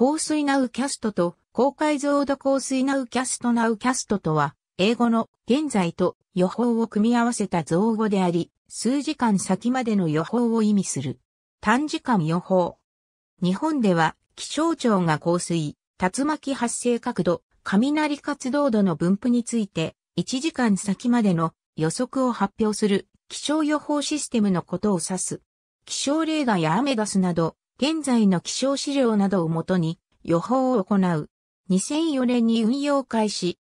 香水ナウキャストと高解像度香水ナウキャストナウキャストとは、英語の現在と予報を組み合わせた造語であり、数時間先までの予報を意味する。短時間予報。日本では気象庁が降水、竜巻発生角度、雷活動度の分布について、1時間先までの予測を発表する気象予報システムのことを指す。気象レーダーやアメダスなど、現在の気象資料などをもとに予報を行う。2004年に運用開始。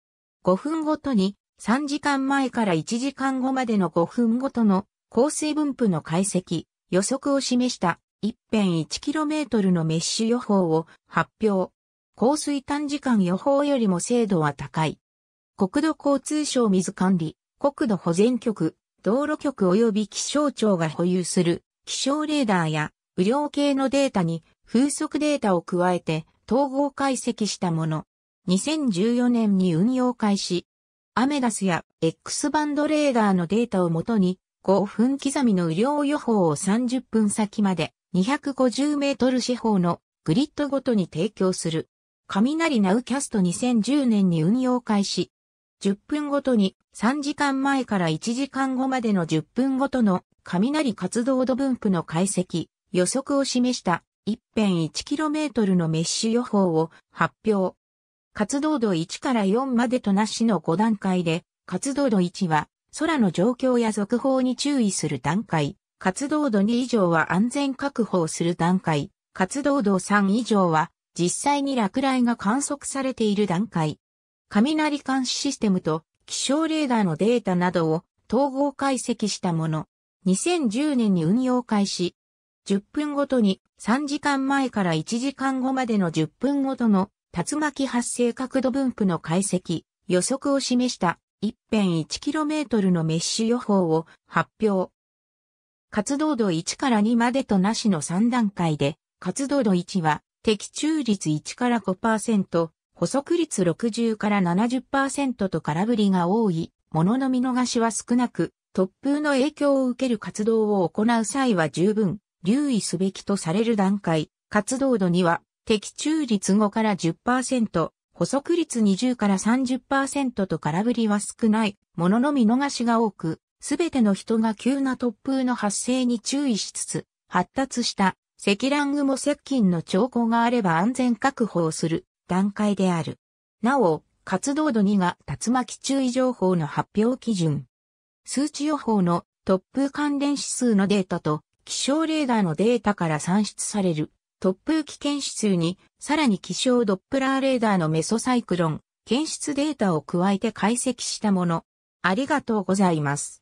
5分ごとに3時間前から1時間後までの5分ごとの降水分布の解析、予測を示した一辺 1km のメッシュ予報を発表。降水短時間予報よりも精度は高い。国土交通省水管理、国土保全局、道路局及び気象庁が保有する気象レーダーや雨量計のデータに風速データを加えて統合解析したもの。2014年に運用開始。アメダスや X バンドレーダーのデータをもとに5分刻みの雨量予報を30分先まで250メートル四方のグリッドごとに提供する。雷ナウキャスト2010年に運用開始。10分ごとに3時間前から1時間後までの10分ごとの雷活動度分布の解析。予測を示した一辺 1km のメッシュ予報を発表。活動度1から4までとなしの5段階で、活動度1は空の状況や続報に注意する段階、活動度2以上は安全確保をする段階、活動度3以上は実際に落雷が観測されている段階。雷監視システムと気象レーダーのデータなどを統合解析したもの。2010年に運用開始、10分ごとに3時間前から1時間後までの10分ごとの竜巻発生角度分布の解析、予測を示した一辺 1km のメッシュ予報を発表。活動度1から2までとなしの3段階で、活動度1は的中率1から5%、補足率60から70%と空振りが多い、ものの見逃しは少なく、突風の影響を受ける活動を行う際は十分留意すべきとされる段階、活動度には、的中率5から10%、補足率20から30%と空振りは少ないものの見逃しが多く、すべての人が急な突風の発生に注意しつつ、発達した積乱雲接近の兆候があれば安全確保をする段階である。なお、活動度2が竜巻注意情報の発表基準。数値予報の突風関連指数のデータと気象レーダーのデータから算出される突風危検指数に、さらに気象ドップラーレーダーのメソサイクロン、検出データを加えて解析したもの。ありがとうございます。